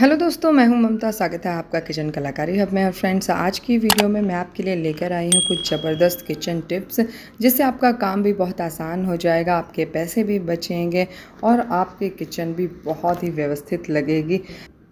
hello दोस्तों मैं हूं ममता स्वागत है आपका किचन कलाकारी हब में और फ्रेंड्स आज की वीडियो में मैं आपके लिए लेकर आई हूं कुछ ज़बरदस्त किचन टिप्स जिससे आपका काम भी बहुत आसान हो जाएगा आपके पैसे भी बचेंगे और आपके किचन भी बहुत ही व्यवस्थित लगेगी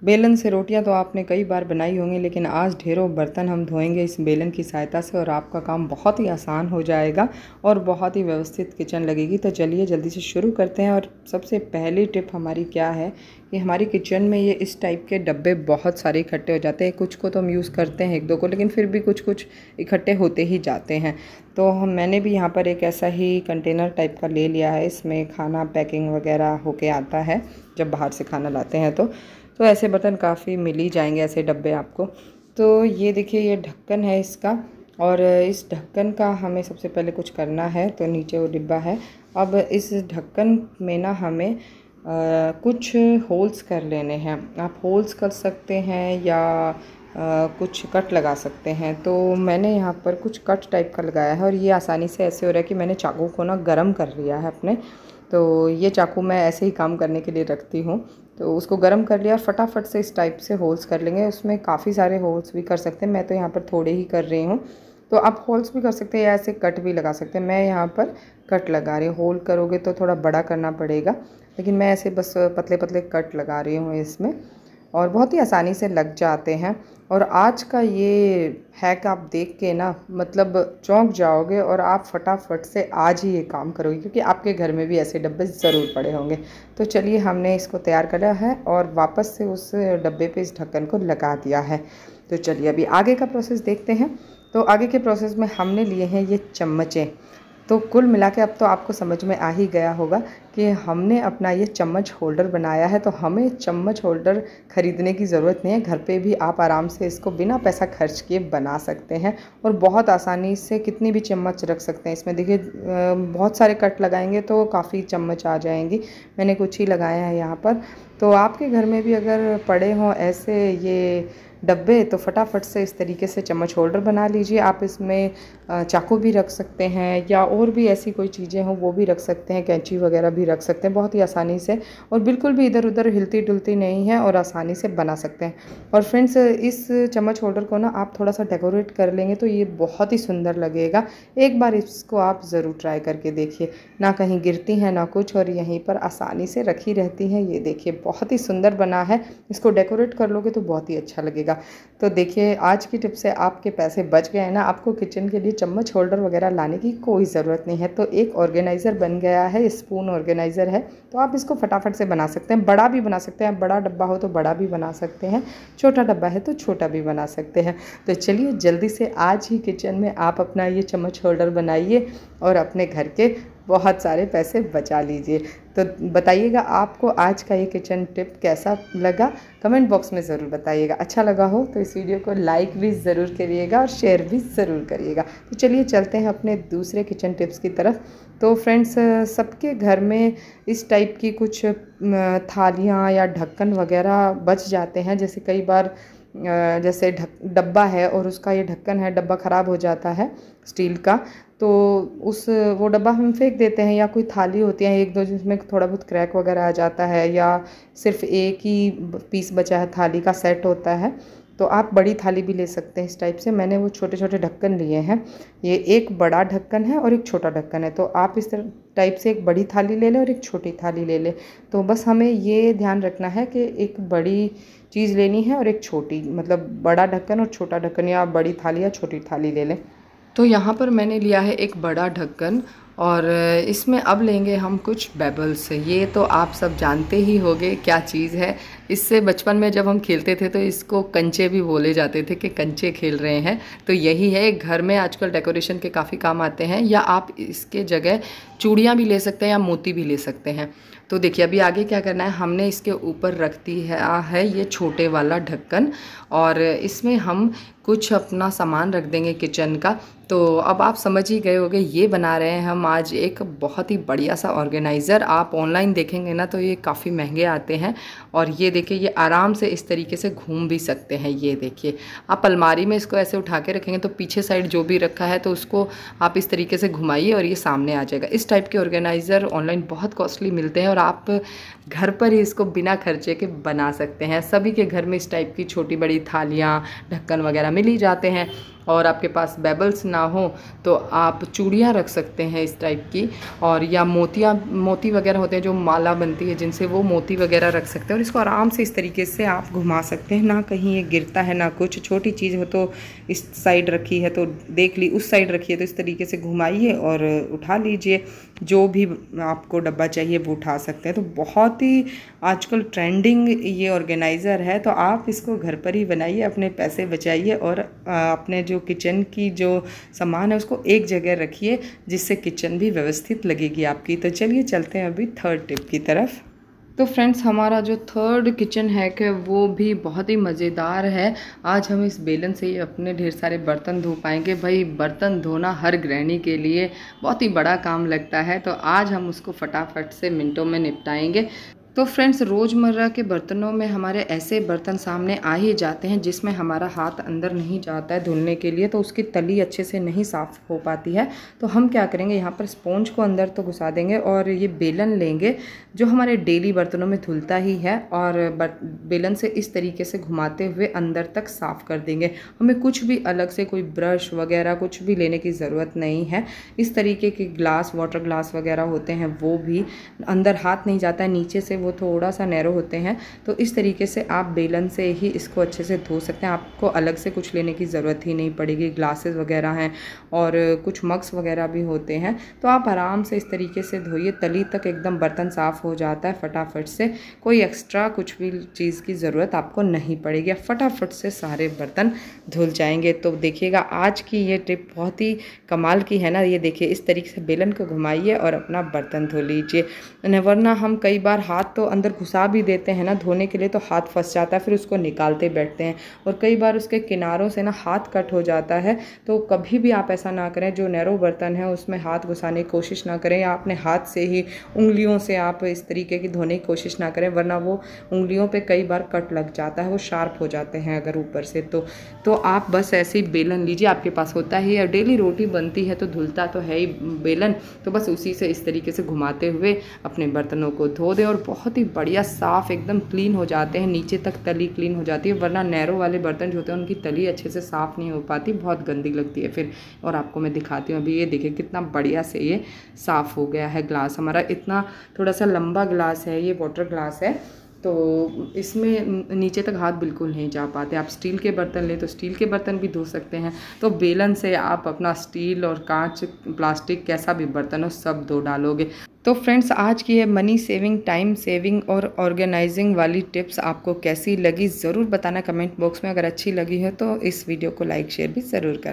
बेलन से रोटियां तो आपने कई बार बनाई होंगी लेकिन आज ढेरों बर्तन हम धोएंगे इस बेलन की सहायता से और आपका काम बहुत ही आसान हो जाएगा और बहुत ही व्यवस्थित किचन लगेगी तो चलिए जल्दी से शुरू करते हैं और सबसे पहली टिप हमारी क्या है कि हमारी किचन में ये इस टाइप के डब्बे बहुत सारे इकट्ठे हो जाते हैं कुछ को तो हम यूज़ करते हैं एक दो को लेकिन फिर भी कुछ कुछ इकट्ठे होते ही जाते हैं तो हम मैंने भी यहाँ पर एक ऐसा ही कंटेनर टाइप का ले लिया है इसमें खाना पैकिंग वगैरह होके आता है जब बाहर से खाना लाते हैं तो तो ऐसे बर्तन काफ़ी मिल ही जाएंगे ऐसे डब्बे आपको तो ये देखिए ये ढक्कन है इसका और इस ढक्कन का हमें सबसे पहले कुछ करना है तो नीचे वो डिब्बा है अब इस ढक्कन में ना हमें आ, कुछ होल्स कर लेने हैं आप होल्स कर सकते हैं या आ, कुछ कट लगा सकते हैं तो मैंने यहाँ पर कुछ कट टाइप का लगाया है और ये आसानी से ऐसे हो रहा है कि मैंने चाकू को ना गर्म कर लिया है अपने तो ये चाकू मैं ऐसे ही काम करने के लिए रखती हूँ तो उसको गर्म कर लिया और फटाफट से इस टाइप से होल्स कर लेंगे उसमें काफ़ी सारे होल्स भी कर सकते हैं मैं तो यहाँ पर थोड़े ही कर रही हूँ तो आप होल्स भी कर सकते हैं या ऐसे कट भी लगा सकते हैं मैं यहाँ पर कट लगा रही हूँ होल करोगे तो थोड़ा बड़ा करना पड़ेगा लेकिन मैं ऐसे बस पतले पतले कट लगा रही हूँ इसमें और बहुत ही आसानी से लग जाते हैं और आज का ये हैक आप देख के ना मतलब चौंक जाओगे और आप फटाफट से आज ही ये काम करोगे क्योंकि आपके घर में भी ऐसे डब्बे ज़रूर पड़े होंगे तो चलिए हमने इसको तैयार करा है और वापस से उस डब्बे पे इस ढक्कन को लगा दिया है तो चलिए अभी आगे का प्रोसेस देखते हैं तो आगे के प्रोसेस में हमने लिए हैं ये चम्मचें तो कुल मिला के अब तो आपको समझ में आ ही गया होगा कि हमने अपना ये चम्मच होल्डर बनाया है तो हमें चम्मच होल्डर ख़रीदने की ज़रूरत नहीं है घर पे भी आप आराम से इसको बिना पैसा खर्च किए बना सकते हैं और बहुत आसानी से कितनी भी चम्मच रख सकते हैं इसमें देखिए बहुत सारे कट लगाएंगे तो काफ़ी चम्मच आ जाएंगी मैंने कुछ ही लगाया है यहाँ पर तो आपके घर में भी अगर पड़े हों ऐसे ये डब्बे तो फटाफट से इस तरीके से चम्मच होल्डर बना लीजिए आप इसमें चाकू भी रख सकते हैं या और भी ऐसी कोई चीज़ें हों वो भी रख सकते हैं कैंची वगैरह भी भी रख सकते हैं बहुत ही आसानी से और बिल्कुल भी इधर उधर हिलती डुलती नहीं है और आसानी से बना सकते हैं और फ्रेंड्स इस चम्मच होल्डर को ना आप थोड़ा सा डेकोरेट कर लेंगे तो ये बहुत ही सुंदर लगेगा एक बार इसको आप ज़रूर ट्राई करके देखिए ना कहीं गिरती हैं ना कुछ और यहीं पर आसानी से रखी रहती हैं ये देखिए बहुत ही सुंदर बना है इसको डेकोरेट कर लोगे तो बहुत ही अच्छा लगेगा तो देखिए आज की टिप से आपके पैसे बच गए हैं ना आपको किचन के लिए चम्मच होल्डर वगैरह लाने की कोई ज़रूरत नहीं है तो एक ऑर्गेनाइज़र बन गया है स्पून ऑर्गेनाइजर ऑर्गेनाइज़र है तो आप इसको फटाफट से बना सकते हैं बड़ा भी बना सकते हैं बड़ा डब्बा हो तो बड़ा भी बना सकते हैं छोटा डब्बा है तो छोटा भी बना सकते हैं तो चलिए जल्दी से आज ही किचन में आप अपना ये चम्मच होल्डर बनाइए और अपने घर के बहुत सारे पैसे बचा लीजिए तो बताइएगा आपको आज का ये किचन टिप कैसा लगा कमेंट बॉक्स में ज़रूर बताइएगा अच्छा लगा हो तो इस वीडियो को लाइक भी ज़रूर करिएगा और शेयर भी ज़रूर करिएगा तो चलिए चलते हैं अपने दूसरे किचन टिप्स की तरफ तो फ्रेंड्स सबके घर में इस टाइप की कुछ थालियाँ या ढक्कन वगैरह बच जाते हैं जैसे कई बार जैसे ढक डब्बा है और उसका ये ढक्कन है डब्बा ख़राब हो जाता है स्टील का तो उस वो डब्बा हम फेंक देते हैं या कोई थाली होती है एक दो जिसमें थोड़ा बहुत क्रैक वगैरह आ जाता है या सिर्फ एक ही पीस बचा है थाली का सेट होता है तो आप बड़ी थाली भी ले सकते हैं इस टाइप से मैंने वो छोटे छोटे ढक्कन लिए हैं ये एक बड़ा ढक्कन है और एक छोटा ढक्कन है तो आप इस टाइप से एक बड़ी थाली ले लें और एक छोटी थाली ले लें तो बस हमें ये ध्यान रखना है कि एक बड़ी चीज़ लेनी है और एक छोटी मतलब बड़ा ढक्कन और छोटा ढक्कन या बड़ी थाली या छोटी थाली ले लें तो यहाँ पर मैंने लिया है एक बड़ा ढक्कन और इसमें अब लेंगे हम कुछ बेबल्स ये तो आप सब जानते ही होंगे क्या चीज़ है इससे बचपन में जब हम खेलते थे तो इसको कंचे भी बोले जाते थे कि कंचे खेल रहे हैं तो यही है घर में आजकल डेकोरेशन के काफ़ी काम आते हैं या आप इसके जगह चूड़ियाँ भी ले सकते हैं या मोती भी ले सकते हैं तो देखिए अभी आगे क्या करना है हमने इसके ऊपर रख दिया है ये छोटे वाला ढक्कन और इसमें हम कुछ अपना सामान रख देंगे किचन का तो अब आप समझ ही गए होगे ये बना रहे हैं हम आज एक बहुत ही बढ़िया सा ऑर्गेनाइज़र आप ऑनलाइन देखेंगे ना तो ये काफ़ी महंगे आते हैं और ये देखिए ये आराम से इस तरीके से घूम भी सकते हैं ये देखिए आप अलमारी में इसको ऐसे उठा के रखेंगे तो पीछे साइड जो भी रखा है तो उसको आप इस तरीके से घुमाइए और ये सामने आ जाएगा इस टाइप के ऑर्गेनाइज़र ऑनलाइन बहुत कॉस्टली मिलते हैं और आप घर पर ही इसको बिना खर्चे के बना सकते हैं सभी के घर में इस टाइप की छोटी बड़ी थालियाँ ढक्कन वगैरह मिल ही जाते हैं और आपके पास बेबल्स ना हो तो आप चूड़ियाँ रख सकते हैं इस टाइप की और या मोतियाँ मोती वगैरह होते हैं जो माला बनती है जिनसे वो मोती वगैरह रख सकते हैं और इसको आराम से इस तरीके से आप घुमा सकते हैं ना कहीं ये गिरता है ना कुछ छोटी चीज़ हो तो इस साइड रखी है तो देख ली उस साइड रखिए तो इस तरीके से घुमाइए और उठा लीजिए जो भी आपको डब्बा चाहिए वो उठा सकते हैं तो बहुत ही आजकल ट्रेंडिंग ये ऑर्गेनाइज़र है तो आप इसको घर पर ही बनाइए अपने पैसे बचाइए और अपने जो जो किचन की जो सामान है उसको एक जगह रखिए जिससे किचन भी व्यवस्थित लगेगी आपकी तो चलिए चलते हैं अभी थर्ड टिप की तरफ तो फ्रेंड्स हमारा जो थर्ड किचन है कि वो भी बहुत ही मज़ेदार है आज हम इस बेलन से ही अपने ढेर सारे बर्तन धो पाएंगे भाई बर्तन धोना हर गृहणी के लिए बहुत ही बड़ा काम लगता है तो आज हम उसको फटाफट से मिनटों में निपटाएंगे तो फ्रेंड्स रोज़मर्रा के बर्तनों में हमारे ऐसे बर्तन सामने आ ही जाते हैं जिसमें हमारा हाथ अंदर नहीं जाता है धुलने के लिए तो उसकी तली अच्छे से नहीं साफ़ हो पाती है तो हम क्या करेंगे यहाँ पर स्पोंज को अंदर तो घुसा देंगे और ये बेलन लेंगे जो हमारे डेली बर्तनों में धुलता ही है और बेलन से इस तरीके से घुमाते हुए अंदर तक साफ़ कर देंगे हमें कुछ भी अलग से कोई ब्रश वगैरह कुछ भी लेने की ज़रूरत नहीं है इस तरीके के ग्लास वाटर ग्लास वगैरह होते हैं वो भी अंदर हाथ नहीं जाता है नीचे से वो थोड़ा सा नैरो होते हैं तो इस तरीके से आप बेलन से ही इसको अच्छे से धो सकते हैं आपको अलग से कुछ लेने की ज़रूरत ही नहीं पड़ेगी ग्लासेस वगैरह हैं और कुछ मक्स वगैरह भी होते हैं तो आप आराम से इस तरीके से धोइए तली तक एकदम बर्तन साफ़ हो जाता है फटाफट से कोई एक्स्ट्रा कुछ भी चीज़ की ज़रूरत आपको नहीं पड़ेगी फटाफट से सारे बर्तन धुल जाएंगे तो देखिएगा आज की ये ट्रिप बहुत ही कमाल की है ना ये देखिए इस तरीके से बेलन को घुमाइए और अपना बर्तन धो लीजिए वरना हम कई बार हाथ तो अंदर घुसा भी देते हैं ना धोने के लिए तो हाथ फंस जाता है फिर उसको निकालते बैठते हैं और कई बार उसके किनारों से ना हाथ कट हो जाता है तो कभी भी आप ऐसा ना करें जो नैरो बर्तन है उसमें हाथ घुसाने की कोशिश ना करें या अपने हाथ से ही उंगलियों से आप इस तरीके की धोने की कोशिश ना करें वरना वो उंगलियों पर कई बार कट लग जाता है वो शार्प हो जाते हैं अगर ऊपर से तो तो आप बस ऐसे ही बेलन लीजिए आपके पास होता है या डेली रोटी बनती है तो धुलता तो है ही बेलन तो बस उसी से इस तरीके से घुमाते हुए अपने बर्तनों को धो दें और बहुत बहुत ही बढ़िया साफ़ एकदम क्लीन हो जाते हैं नीचे तक तली क्लीन हो जाती है वरना नैरो वाले बर्तन जो होते हैं उनकी तली अच्छे से साफ़ नहीं हो पाती बहुत गंदी लगती है फिर और आपको मैं दिखाती हूँ अभी ये देखिए कितना बढ़िया से ये साफ़ हो गया है ग्लास हमारा इतना थोड़ा सा लंबा ग्लास है ये वाटर ग्लास है तो इसमें नीचे तक हाथ बिल्कुल नहीं जा पाते आप स्टील के बर्तन लें तो स्टील के बर्तन भी धो सकते हैं तो बेलन से आप अपना स्टील और कांच प्लास्टिक कैसा भी बर्तन हो सब धो डालोगे तो फ्रेंड्स आज की है मनी सेविंग टाइम सेविंग और ऑर्गेनाइजिंग वाली टिप्स आपको कैसी लगी ज़रूर बताना कमेंट बॉक्स में अगर अच्छी लगी हो तो इस वीडियो को लाइक शेयर भी ज़रूर करना